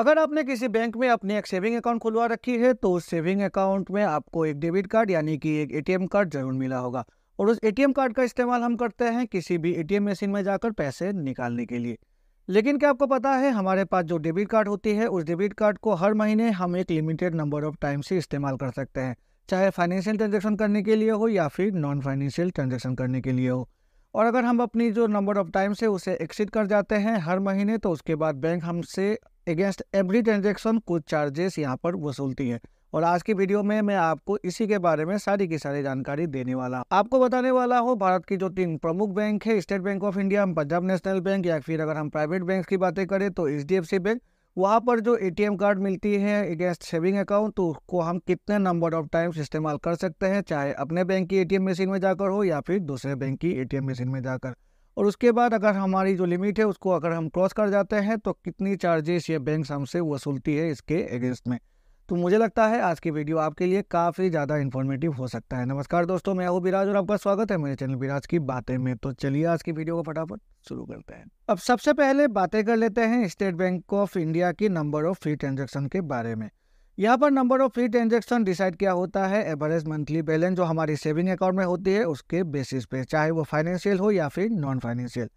अगर आपने किसी बैंक में अपनी एक सेविंग अकाउंट खुलवा रखी है तो उस सेविंग अकाउंट में आपको एक डेबिट कार्ड यानी कि एक एटीएम कार्ड जरूर मिला होगा और उस एटीएम कार्ड का इस्तेमाल हम करते हैं किसी भी एटीएम मशीन में जाकर पैसे निकालने के लिए लेकिन क्या आपको पता है हमारे पास जो डेबिट कार्ड होती है उस डेबिट कार्ड को हर महीने हम एक लिमिटेड नंबर ऑफ टाइम से इस्तेमाल कर सकते हैं चाहे फाइनेंशियल ट्रांजेक्शन करने के लिए हो या फिर नॉन फाइनेंशियल ट्रांजेक्शन करने के लिए हो और अगर हम अपनी जो नंबर ऑफ टाइम से उसे एक्सिट कर जाते हैं हर महीने तो उसके बाद बैंक हमसे अगेंस्ट एवरी ट्रांजेक्शन कुछ चार्जेस यहाँ पर वसूलती है और आज की वीडियो में मैं आपको इसी के बारे में सारी की सारी जानकारी देने वाला आपको बताने वाला हो भारत की जो तीन प्रमुख बैंक है State Bank of India Punjab National Bank या फिर अगर हम प्राइवेट बैंक की बातें करें तो एच बैंक वहाँ पर जो एटीएम कार्ड मिलती है अगेंस्ट सेविंग अकाउंट तो उसको हम कितने नंबर ऑफ टाइम्स इस्तेमाल कर सकते हैं चाहे अपने बैंक की एटीएम मशीन में जाकर हो या फिर दूसरे बैंक की एटीएम मशीन में जाकर और उसके बाद अगर हमारी जो लिमिट है उसको अगर हम क्रॉस कर जाते हैं तो कितनी चार्जेस ये बैंक हमसे वसूलती है इसके अगेंस्ट में तो मुझे लगता है आज की वीडियो आपके लिए काफ़ी ज़्यादा इन्फॉर्मेटिव हो सकता है नमस्कार दोस्तों मैं हूँ बिराज और आपका स्वागत है मेरे चैनल बिराज की बातें में तो चलिए आज की वीडियो को फटाफट शुरू करते हैं अब सबसे पहले बातें कर लेते हैं स्टेट बैंक ऑफ इंडिया की नंबर ऑफ फ्री ट्रांजेक्शन के बारे में यहाँ पर number of free transaction decide किया होता है एवरेज मंथली बैलेंस जो हमारी सेविंग अकाउंट में होती है उसके बेसिस पे चाहे वो फाइनेंशियल हो या फिर नॉन फाइनेंशियल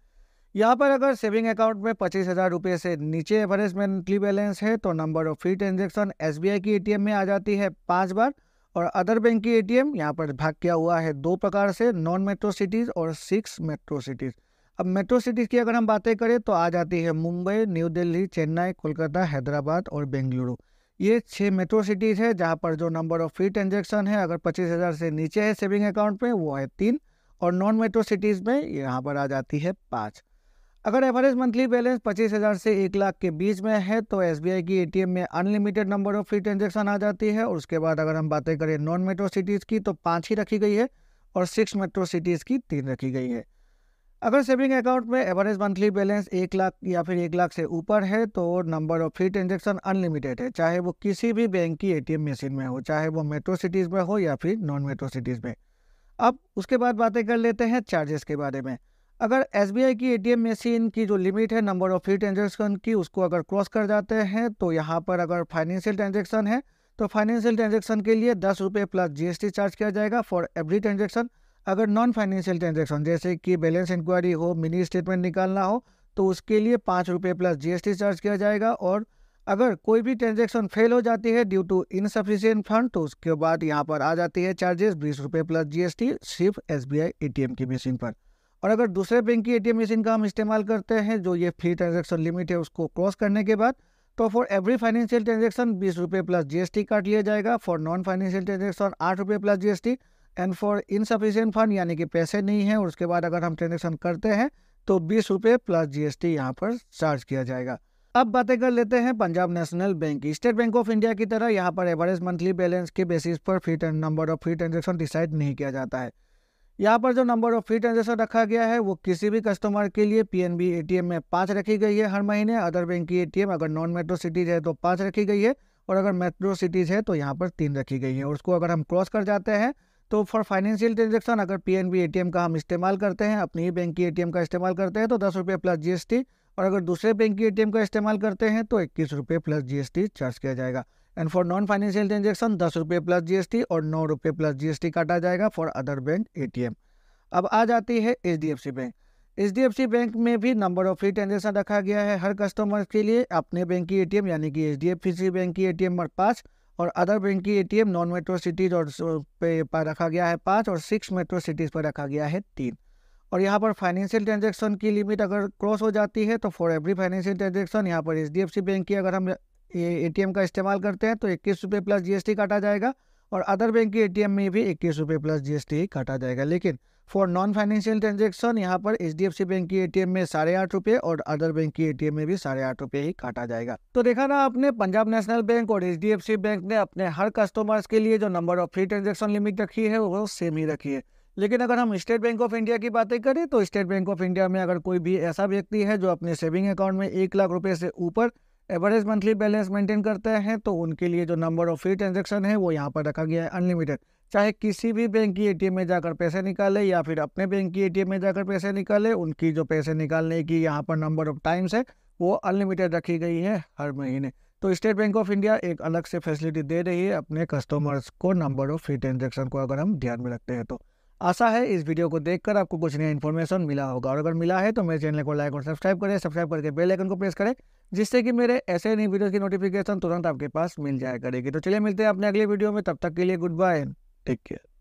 यहाँ पर अगर सेविंग अकाउंट में पच्चीस हज़ार रुपये से नीचे एवरेज मंथली बैलेंस है तो नंबर ऑफ फ्री ट्रांजेक्शन एस की ए में आ जाती है पाँच बार और अदर बैंक की ए टी यहाँ पर भाग किया हुआ है दो प्रकार से नॉन मेट्रो सिटीज़ और सिक्स मेट्रो सिटीज़ अब मेट्रो सिटीज़ की अगर हम बातें करें तो आ जाती है मुंबई न्यू दिल्ली चेन्नई कोलकाता हैदराबाद और बेंगलुरु ये छः मेट्रो सिटीज़ है जहाँ पर जो नंबर ऑफ फ्री ट्रांजेक्शन है अगर पच्चीस हज़ार से नीचे है सेविंग अकाउंट में वो है तीन और नॉन मेट्रो सिटीज़ में यहाँ पर आ जाती है पाँच अगर एवरेज मंथली बैलेंस पच्चीस हज़ार से एक लाख के बीच में है तो एस की एटीएम में unlimited number of free transaction आ जाती है और उसके बाद अगर हम बातें करें नॉन मेट्रो सिटीज़ की तो पाँच ही रखी गई है और सिक्स मेट्रो सिटीज़ की तीन रखी गई है अगर सेविंग अकाउंट में एवरेज मंथली बैलेंस एक लाख या फिर एक लाख से ऊपर है तो number of free transaction unlimited है चाहे वो किसी भी बैंक की एटीएम मशीन में हो चाहे वो मेट्रो सिटीज़ में हो या फिर नॉन मेट्रो सिटीज़ में अब उसके बाद बातें कर लेते हैं चार्जेस के बारे में अगर एस की ए मशीन की जो लिमिट है नंबर ऑफ फ्री ट्रांजेक्शन की उसको अगर क्रॉस कर जाते हैं तो यहाँ पर अगर फाइनेंशियल ट्रांजेक्शन है तो फाइनेंशियल ट्रांजेक्शन के लिए दस रुपये प्लस जीएसटी चार्ज किया जाएगा फॉर एवरी ट्रांजेक्शन अगर नॉन फाइनेंशियल ट्रांजेक्शन जैसे कि बैलेंस इंक्वायरी हो मिनी स्टेटमेंट निकालना हो तो उसके लिए पाँच रुपये प्लस जीएसटी चार्ज किया जाएगा और अगर कोई भी ट्रांजेक्शन फेल हो जाती है ड्यू टू इनसफिशियंट फंड तो उसके बाद यहाँ पर आ जाती है चार्जेस बीस रुपये प्लस टी सिर्फ टी एम की मशीन पर और अगर दूसरे बैंक की एटीएम मशीन का हम इस्तेमाल करते हैं जो ये फ्री ट्रांजेक्शन लिमिट है उसको क्रॉस करने के बाद तो फॉर एवरी फाइनेंशियल ट्रांजेक्शन बीस रुपये प्लस जीएसटी काट लिया जाएगा फॉर नॉन फाइनेंशियल ट्रांजेक्शन आठ रुपये plus GST and for insufficient fund यानी कि पैसे नहीं हैं और उसके बाद अगर हम ट्रांजेक्शन करते हैं तो बीस रुपये प्लस जीएसटी यहाँ पर चार्ज किया जाएगा अब बातें कर लेते हैं पंजाब नेशनल बैंक की स्टेट बैंक ऑफ इंडिया की तरह यहाँ पर एवरेज मंथली बैलेंस के बेसिस पर free number of free transaction decide नहीं किया जाता है यहाँ पर जो नंबर ऑफ फ्री ट्रांजेक्शन रखा गया है वो किसी भी कस्टमर के लिए पीएनबी एटीएम में पाँच रखी गई है हर महीने अदर बैंक की एटीएम अगर नॉन मेट्रो सिटीज है तो पाँच रखी गई है और अगर मेट्रो सिटीज है तो यहाँ पर तीन रखी गई है और उसको अगर हम क्रॉस कर जाते हैं तो फॉर फाइनेंशियल ट्रांजेक्शन अगर पी एन का हम इस्तेमाल करते हैं अपनी ही बैंक की ए का इस्तेमाल करते हैं तो दस रुपये प्लस जी और अगर दूसरे बैंक की ए का इस्तेमाल करते हैं तो इक्कीस रुपये प्लस जी चार्ज किया जाएगा and for non financial transaction दस रुपये प्लस जीएसटी और नौ रुपये प्लस जीएसटी काटा जाएगा फॉर अदर बैंक ए अब आ जाती है सी बैंक सी बैंक में भी नंबर ऑफ फ्री ट्रांजेक्शन रखा गया है हर कस्टमर के लिए अपने बैंक की एम यानी कि सी बैंक की टी एम पाँच और अदर बैंक की एम नॉन मेट्रो सिटीज और पे पर रखा गया है पाँच और सिक्स मेट्रो सिटीज़ पर रखा गया है तीन और यहाँ पर फाइनेंशियल ट्रांजेक्शन की लिमिट अगर क्रॉस हो जाती है तो फॉर एवरी फाइनेंशियल ट्रांजेक्शन यहाँ पर एच बैंक की अगर हम ये ए का इस्तेमाल करते हैं तो इक्कीस रुपये प्लस जीएसटी काटा जाएगा और अदर बैंक के एटीएम में भी इक्कीस रुपये प्लस जीएसटी काटा जाएगा लेकिन फॉर नॉन फाइनेंशियल ट्रांजेक्शन यहाँ पर एच बैंक की एटीएम में साढ़े आठ रुपये और अदर बैंक की एटीएम में भी साढ़े आठ रुपये ही काटा जाएगा तो देखा ना आपने पंजाब नेशनल बैंक और एच बैंक ने अपने हर कस्टमर्स के लिए जो number of free transaction limit रखी है वो सेम ही रखी है लेकिन अगर हम स्टेट बैंक ऑफ इंडिया की बातें करें तो स्टेट बैंक ऑफ इंडिया में अगर कोई भी ऐसा व्यक्ति है जो अपने सेविंग अकाउंट में एक लाख रुपये से ऊपर एवरेज मंथली बैलेंस मेंटेन करते हैं तो उनके लिए जो नंबर ऑफ फ्री ट्रांजेक्शन है वो यहाँ पर रखा गया है अनलिमिटेड चाहे किसी भी बैंक की एटीएम में जाकर पैसे निकाले या फिर अपने बैंक की एटीएम में जाकर पैसे निकाले उनकी जो पैसे निकालने की यहाँ पर नंबर ऑफ टाइम्स है वो अनलिमिटेड रखी गई है हर महीने तो स्टेट बैंक ऑफ इंडिया एक अलग से फैसिलिटी दे रही है अपने कस्टमर्स को नंबर ऑफ फ्री ट्रांजेक्शन को अगर हम ध्यान में रखते हैं तो आशा है इस वीडियो को देखकर आपको कुछ नया इन्फॉर्मेशन मिला होगा और अगर मिला है तो मेरे चैनल को लाइक और सब्सक्राइब करें सब्सक्राइब करके बेल आइकन को प्रेस करें जिससे कि मेरे ऐसे नई वीडियो की नोटिफिकेशन तुरंत आपके पास मिल जाया करेगी तो चलिए मिलते हैं अपने अगले वीडियो में तब तक के लिए गुड बाय टेक केयर